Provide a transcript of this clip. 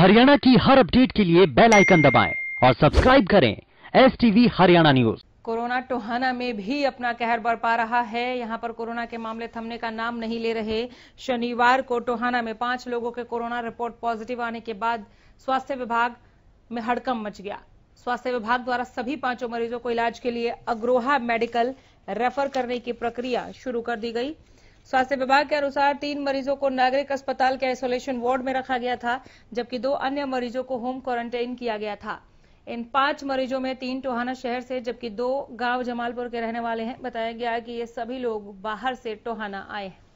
हरियाणा की हर अपडेट के लिए बेल आइकन दबाएं और सब्सक्राइब करें S TV Haryana news corona Tohana में भी अपना कहर बरपा रहा है यहाँ पर कोरोना के मामले थमने का नाम नहीं ले रहे शनिवार को टोहाना में पांच लोगों के कोरोना रिपोर्ट पॉजिटिव आने के बाद स्वास्थ्य विभाग में हड़कम मच गया स्वास्थ्य विभाग द्वारा सभी पांचों मरीजों को इलाज के लिए अग्रोहा मेडिकल रेफर करने की प्रक्रिया शुरू कर दी गई स्वास्थ्य विभाग के अनुसार तीन मरीजों को नागरिक अस्पताल के आइसोलेशन वार्ड में रखा गया था जबकि दो अन्य मरीजों को होम क्वारंटाइन किया गया था इन पांच मरीजों में तीन टोहाना शहर से जबकि दो गांव जमालपुर के रहने वाले हैं बताया गया कि ये सभी लोग बाहर से टोहाना आए हैं